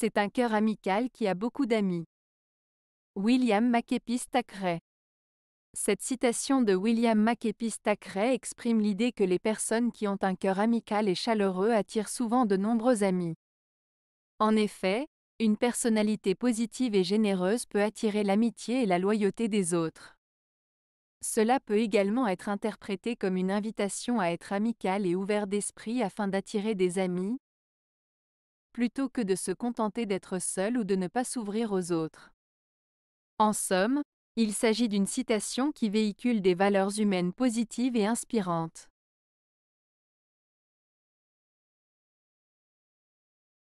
C'est un cœur amical qui a beaucoup d'amis. William Makepeace Thackeray. Cette citation de William mcepie Thackeray exprime l'idée que les personnes qui ont un cœur amical et chaleureux attirent souvent de nombreux amis. En effet, une personnalité positive et généreuse peut attirer l'amitié et la loyauté des autres. Cela peut également être interprété comme une invitation à être amical et ouvert d'esprit afin d'attirer des amis, plutôt que de se contenter d'être seul ou de ne pas s'ouvrir aux autres. En somme, il s'agit d'une citation qui véhicule des valeurs humaines positives et inspirantes.